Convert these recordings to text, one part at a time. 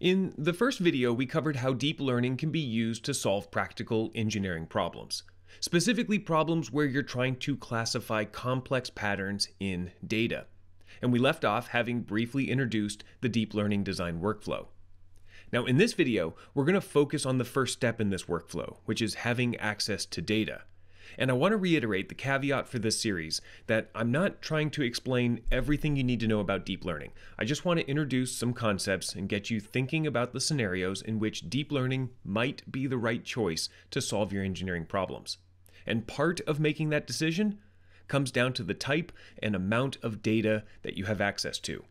In the first video, we covered how deep learning can be used to solve practical engineering problems, specifically problems where you're trying to classify complex patterns in data. And we left off having briefly introduced the deep learning design workflow. Now, in this video, we're going to focus on the first step in this workflow, which is having access to data. And I want to reiterate the caveat for this series that I'm not trying to explain everything you need to know about deep learning. I just want to introduce some concepts and get you thinking about the scenarios in which deep learning might be the right choice to solve your engineering problems. And part of making that decision comes down to the type and amount of data that you have access to.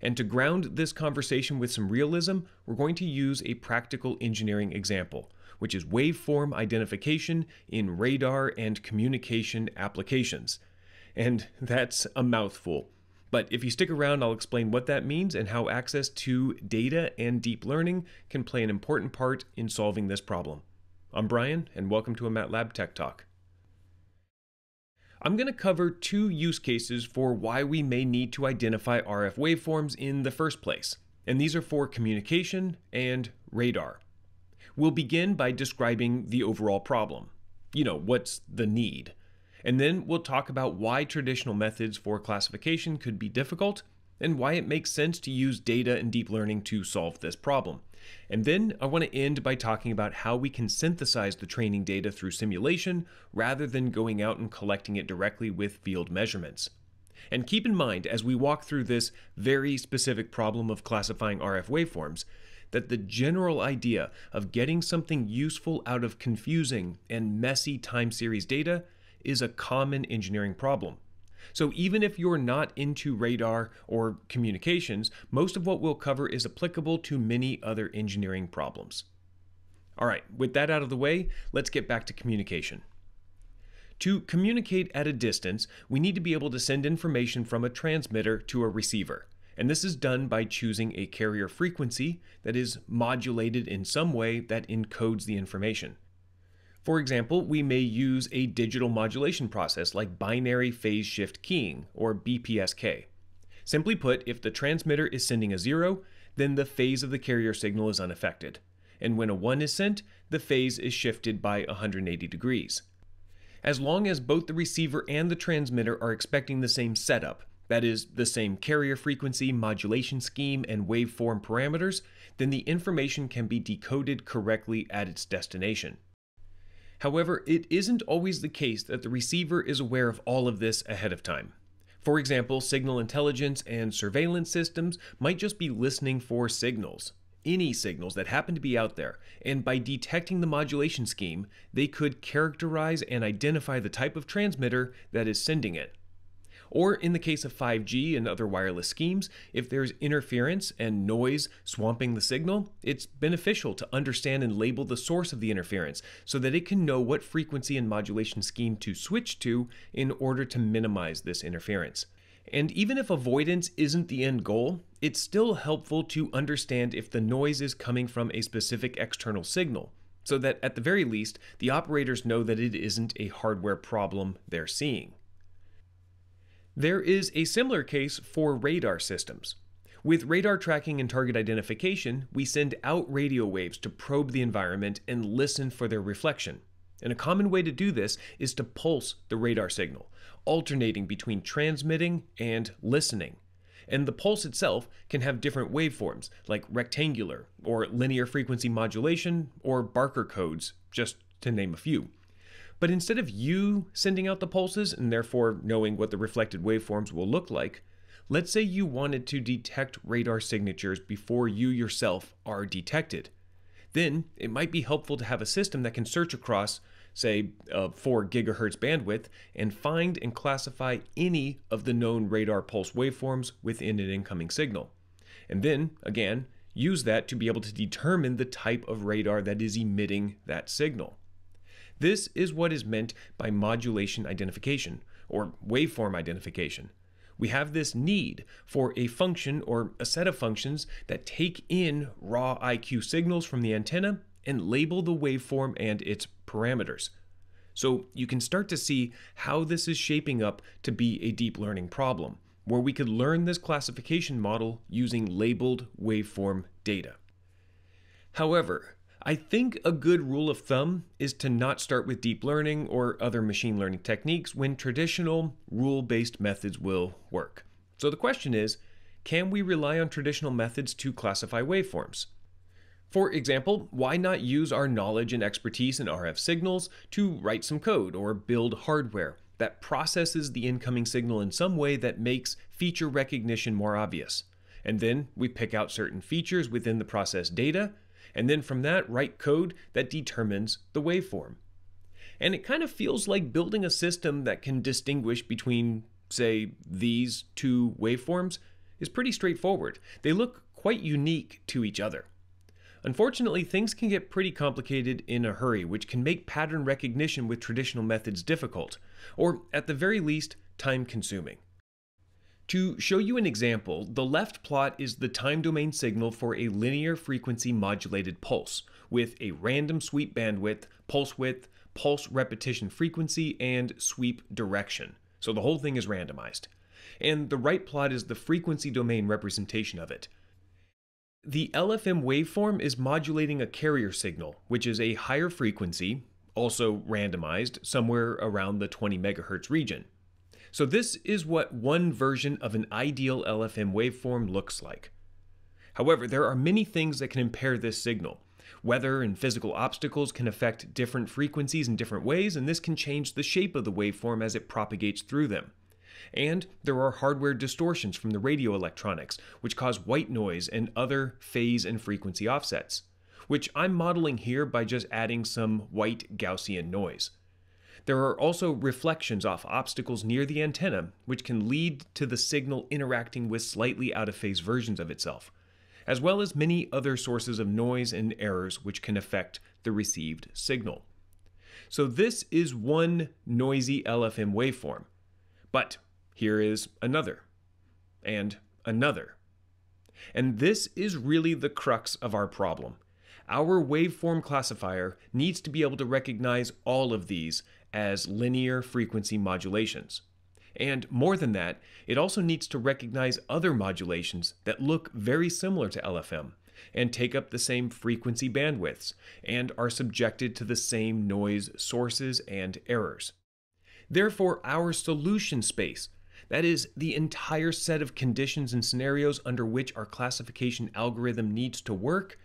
And to ground this conversation with some realism, we're going to use a practical engineering example which is waveform identification in radar and communication applications. And that's a mouthful. But if you stick around, I'll explain what that means and how access to data and deep learning can play an important part in solving this problem. I'm Brian, and welcome to a MATLAB Tech Talk. I'm going to cover two use cases for why we may need to identify RF waveforms in the first place, and these are for communication and radar. We'll begin by describing the overall problem. You know, what's the need? And then we'll talk about why traditional methods for classification could be difficult and why it makes sense to use data and deep learning to solve this problem. And then I want to end by talking about how we can synthesize the training data through simulation rather than going out and collecting it directly with field measurements. And keep in mind, as we walk through this very specific problem of classifying RF waveforms, that the general idea of getting something useful out of confusing and messy time series data is a common engineering problem. So, even if you're not into radar or communications, most of what we'll cover is applicable to many other engineering problems. All right, with that out of the way, let's get back to communication. To communicate at a distance, we need to be able to send information from a transmitter to a receiver. And this is done by choosing a carrier frequency that is modulated in some way that encodes the information. For example, we may use a digital modulation process like binary phase shift keying, or BPSK. Simply put, if the transmitter is sending a zero, then the phase of the carrier signal is unaffected. And when a one is sent, the phase is shifted by 180 degrees. As long as both the receiver and the transmitter are expecting the same setup, that is, the same carrier frequency, modulation scheme, and waveform parameters, then the information can be decoded correctly at its destination. However, it isn't always the case that the receiver is aware of all of this ahead of time. For example, signal intelligence and surveillance systems might just be listening for signals, any signals that happen to be out there, and by detecting the modulation scheme, they could characterize and identify the type of transmitter that is sending it. Or in the case of 5G and other wireless schemes, if there's interference and noise swamping the signal, it's beneficial to understand and label the source of the interference so that it can know what frequency and modulation scheme to switch to in order to minimize this interference. And even if avoidance isn't the end goal, it's still helpful to understand if the noise is coming from a specific external signal, so that at the very least, the operators know that it isn't a hardware problem they're seeing. There is a similar case for radar systems. With radar tracking and target identification, we send out radio waves to probe the environment and listen for their reflection. And a common way to do this is to pulse the radar signal, alternating between transmitting and listening. And the pulse itself can have different waveforms, like rectangular or linear frequency modulation or Barker codes, just to name a few. But instead of you sending out the pulses and therefore knowing what the reflected waveforms will look like, let's say you wanted to detect radar signatures before you yourself are detected. Then it might be helpful to have a system that can search across, say, a uh, 4 gigahertz bandwidth and find and classify any of the known radar pulse waveforms within an incoming signal. And then, again, use that to be able to determine the type of radar that is emitting that signal. This is what is meant by modulation identification, or waveform identification. We have this need for a function or a set of functions that take in raw IQ signals from the antenna and label the waveform and its parameters. So you can start to see how this is shaping up to be a deep learning problem, where we could learn this classification model using labeled waveform data. However, I think a good rule of thumb is to not start with deep learning or other machine learning techniques when traditional rule based methods will work. So the question is can we rely on traditional methods to classify waveforms? For example, why not use our knowledge and expertise in RF signals to write some code or build hardware that processes the incoming signal in some way that makes feature recognition more obvious? And then we pick out certain features within the processed data and then from that write code that determines the waveform. And it kind of feels like building a system that can distinguish between, say, these two waveforms is pretty straightforward. They look quite unique to each other. Unfortunately, things can get pretty complicated in a hurry, which can make pattern recognition with traditional methods difficult, or at the very least, time consuming. To show you an example, the left plot is the time domain signal for a linear frequency modulated pulse, with a random sweep bandwidth, pulse width, pulse repetition frequency, and sweep direction. So the whole thing is randomized. And the right plot is the frequency domain representation of it. The LFM waveform is modulating a carrier signal, which is a higher frequency, also randomized, somewhere around the 20 megahertz region. So this is what one version of an ideal LFM waveform looks like. However, there are many things that can impair this signal. Weather and physical obstacles can affect different frequencies in different ways, and this can change the shape of the waveform as it propagates through them. And there are hardware distortions from the radio electronics, which cause white noise and other phase and frequency offsets, which I'm modeling here by just adding some white Gaussian noise. There are also reflections off obstacles near the antenna, which can lead to the signal interacting with slightly out of phase versions of itself, as well as many other sources of noise and errors which can affect the received signal. So, this is one noisy LFM waveform, but here is another, and another. And this is really the crux of our problem. Our waveform classifier needs to be able to recognize all of these as linear frequency modulations. And more than that, it also needs to recognize other modulations that look very similar to LFM and take up the same frequency bandwidths and are subjected to the same noise sources and errors. Therefore, our solution space, that is, the entire set of conditions and scenarios under which our classification algorithm needs to work,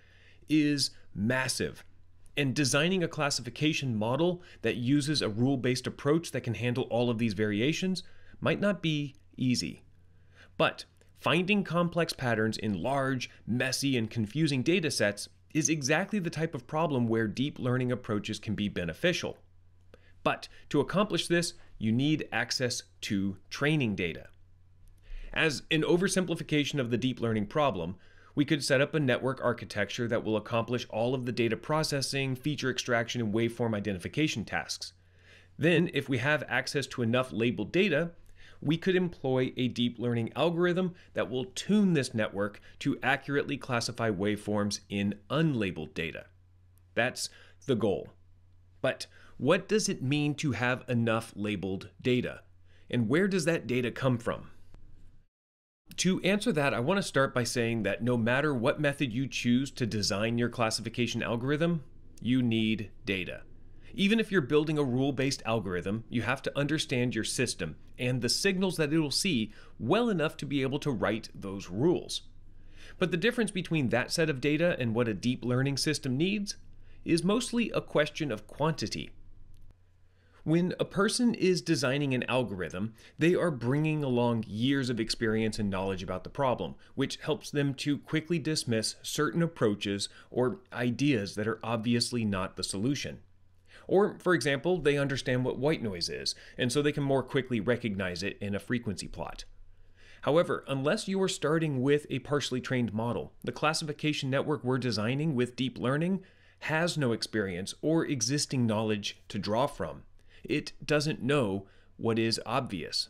is massive and designing a classification model that uses a rule based approach that can handle all of these variations might not be easy. But finding complex patterns in large, messy, and confusing data sets is exactly the type of problem where deep learning approaches can be beneficial. But to accomplish this, you need access to training data. As an oversimplification of the deep learning problem, we could set up a network architecture that will accomplish all of the data processing, feature extraction, and waveform identification tasks. Then, if we have access to enough labeled data, we could employ a deep learning algorithm that will tune this network to accurately classify waveforms in unlabeled data. That's the goal. But what does it mean to have enough labeled data? And where does that data come from? To answer that, I want to start by saying that no matter what method you choose to design your classification algorithm, you need data. Even if you're building a rule based algorithm, you have to understand your system and the signals that it'll see well enough to be able to write those rules. But the difference between that set of data and what a deep learning system needs is mostly a question of quantity. When a person is designing an algorithm, they are bringing along years of experience and knowledge about the problem, which helps them to quickly dismiss certain approaches or ideas that are obviously not the solution. Or, for example, they understand what white noise is, and so they can more quickly recognize it in a frequency plot. However, unless you are starting with a partially trained model, the classification network we're designing with deep learning has no experience or existing knowledge to draw from. It doesn't know what is obvious.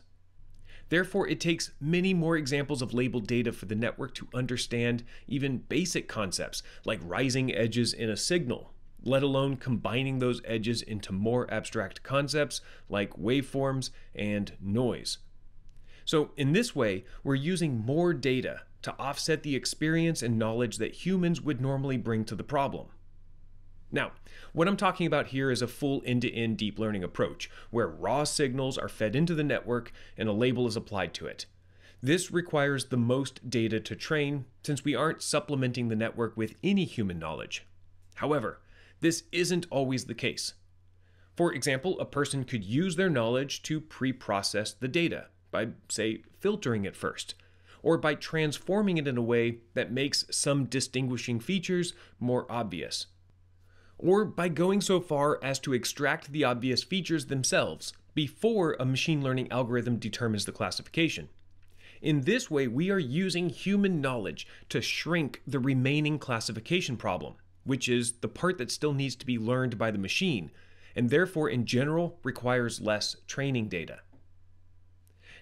Therefore, it takes many more examples of labeled data for the network to understand even basic concepts like rising edges in a signal, let alone combining those edges into more abstract concepts like waveforms and noise. So, in this way, we're using more data to offset the experience and knowledge that humans would normally bring to the problem. Now, what I'm talking about here is a full end to end deep learning approach, where raw signals are fed into the network and a label is applied to it. This requires the most data to train, since we aren't supplementing the network with any human knowledge. However, this isn't always the case. For example, a person could use their knowledge to pre process the data by, say, filtering it first, or by transforming it in a way that makes some distinguishing features more obvious or by going so far as to extract the obvious features themselves before a machine learning algorithm determines the classification. In this way, we are using human knowledge to shrink the remaining classification problem, which is the part that still needs to be learned by the machine, and therefore, in general, requires less training data.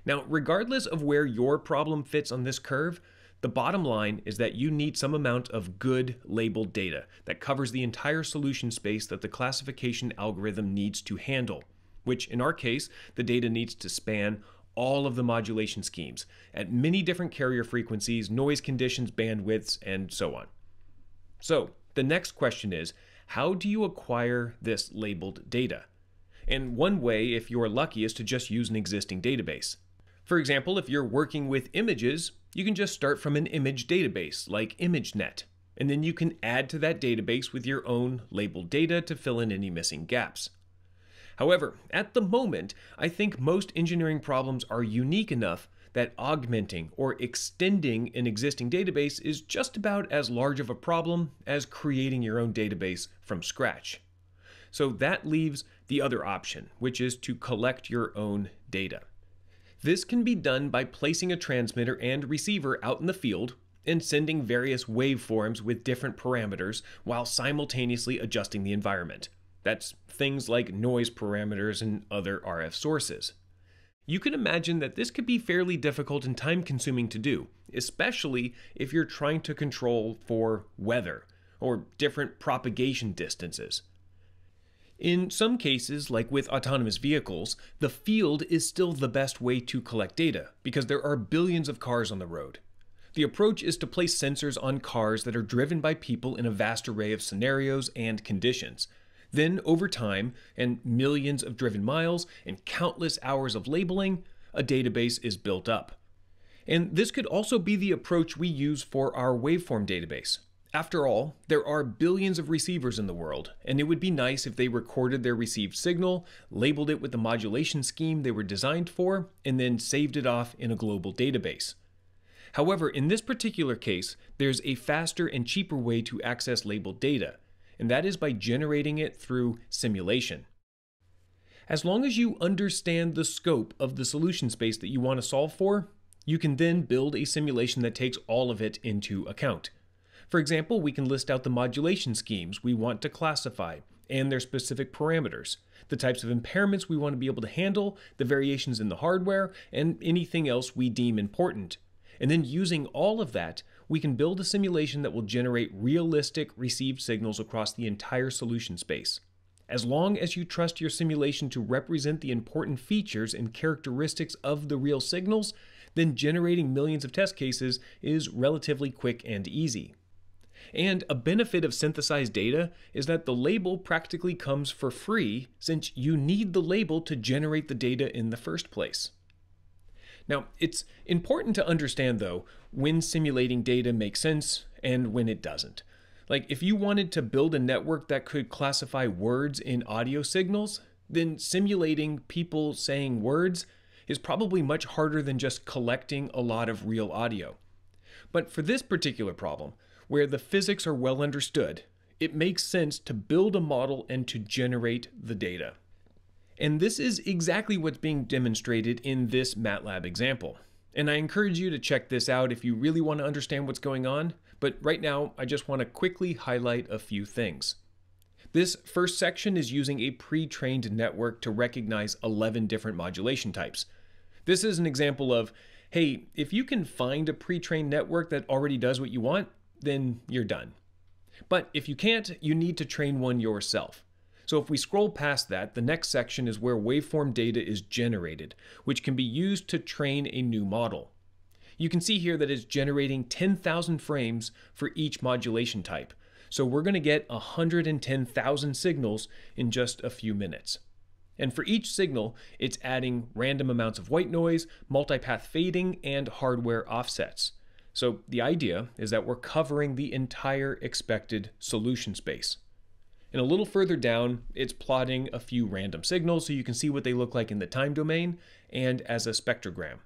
Now, regardless of where your problem fits on this curve, the bottom line is that you need some amount of good labeled data that covers the entire solution space that the classification algorithm needs to handle, which in our case, the data needs to span all of the modulation schemes at many different carrier frequencies, noise conditions, bandwidths, and so on. So, the next question is how do you acquire this labeled data? And one way, if you're lucky, is to just use an existing database. For example, if you're working with images, you can just start from an image database like ImageNet, and then you can add to that database with your own labeled data to fill in any missing gaps. However, at the moment, I think most engineering problems are unique enough that augmenting or extending an existing database is just about as large of a problem as creating your own database from scratch. So that leaves the other option, which is to collect your own data. This can be done by placing a transmitter and receiver out in the field and sending various waveforms with different parameters while simultaneously adjusting the environment. That's things like noise parameters and other RF sources. You can imagine that this could be fairly difficult and time consuming to do, especially if you're trying to control for weather or different propagation distances. In some cases, like with autonomous vehicles, the field is still the best way to collect data, because there are billions of cars on the road. The approach is to place sensors on cars that are driven by people in a vast array of scenarios and conditions. Then, over time, and millions of driven miles and countless hours of labeling, a database is built up. And this could also be the approach we use for our waveform database. After all, there are billions of receivers in the world, and it would be nice if they recorded their received signal, labeled it with the modulation scheme they were designed for, and then saved it off in a global database. However, in this particular case, there's a faster and cheaper way to access labeled data, and that is by generating it through simulation. As long as you understand the scope of the solution space that you want to solve for, you can then build a simulation that takes all of it into account. For example, we can list out the modulation schemes we want to classify and their specific parameters, the types of impairments we want to be able to handle, the variations in the hardware, and anything else we deem important. And then using all of that, we can build a simulation that will generate realistic received signals across the entire solution space. As long as you trust your simulation to represent the important features and characteristics of the real signals, then generating millions of test cases is relatively quick and easy. And a benefit of synthesized data is that the label practically comes for free since you need the label to generate the data in the first place. Now, it's important to understand, though, when simulating data makes sense and when it doesn't. Like, if you wanted to build a network that could classify words in audio signals, then simulating people saying words is probably much harder than just collecting a lot of real audio. But for this particular problem, where the physics are well understood, it makes sense to build a model and to generate the data. And this is exactly what's being demonstrated in this MATLAB example. And I encourage you to check this out if you really want to understand what's going on, but right now I just want to quickly highlight a few things. This first section is using a pre-trained network to recognize 11 different modulation types. This is an example of, hey, if you can find a pre-trained network that already does what you want, then you're done. But if you can't, you need to train one yourself. So if we scroll past that, the next section is where waveform data is generated, which can be used to train a new model. You can see here that it's generating 10,000 frames for each modulation type. So we're gonna get 110,000 signals in just a few minutes. And for each signal, it's adding random amounts of white noise, multipath fading, and hardware offsets. So the idea is that we're covering the entire expected solution space. And a little further down, it's plotting a few random signals so you can see what they look like in the time domain and as a spectrogram.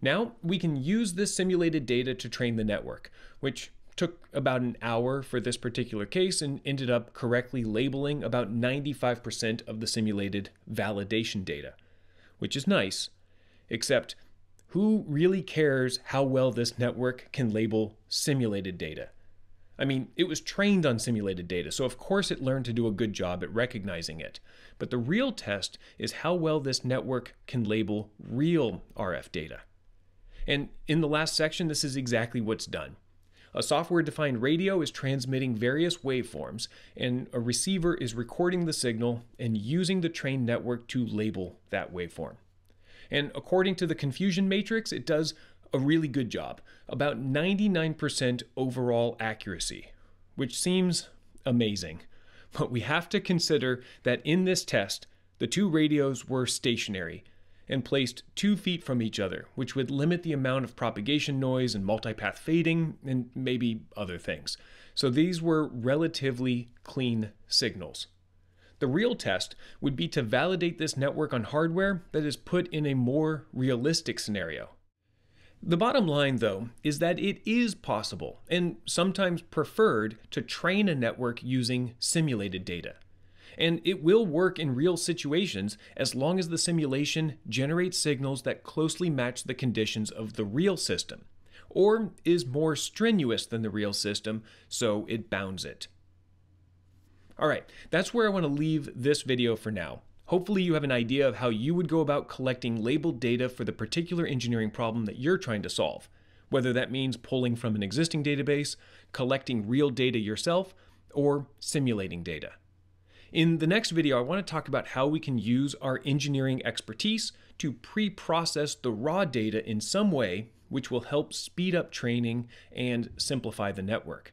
Now, we can use this simulated data to train the network, which took about an hour for this particular case and ended up correctly labeling about 95% of the simulated validation data, which is nice, except who really cares how well this network can label simulated data? I mean, it was trained on simulated data, so of course it learned to do a good job at recognizing it. But the real test is how well this network can label real RF data. And in the last section, this is exactly what's done. A software defined radio is transmitting various waveforms, and a receiver is recording the signal and using the trained network to label that waveform. And according to the confusion matrix, it does a really good job, about 99% overall accuracy, which seems amazing. But we have to consider that in this test, the two radios were stationary and placed two feet from each other, which would limit the amount of propagation noise and multipath fading and maybe other things. So these were relatively clean signals. The real test would be to validate this network on hardware that is put in a more realistic scenario. The bottom line, though, is that it is possible, and sometimes preferred, to train a network using simulated data. And it will work in real situations as long as the simulation generates signals that closely match the conditions of the real system, or is more strenuous than the real system, so it bounds it. All right, that's where I want to leave this video for now. Hopefully you have an idea of how you would go about collecting labeled data for the particular engineering problem that you're trying to solve, whether that means pulling from an existing database, collecting real data yourself, or simulating data. In the next video, I want to talk about how we can use our engineering expertise to pre-process the raw data in some way, which will help speed up training and simplify the network.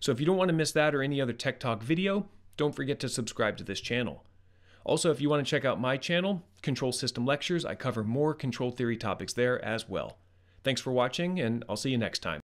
So if you don't want to miss that or any other Tech Talk video, don't forget to subscribe to this channel. Also, if you want to check out my channel, Control System Lectures, I cover more control theory topics there as well. Thanks for watching, and I'll see you next time.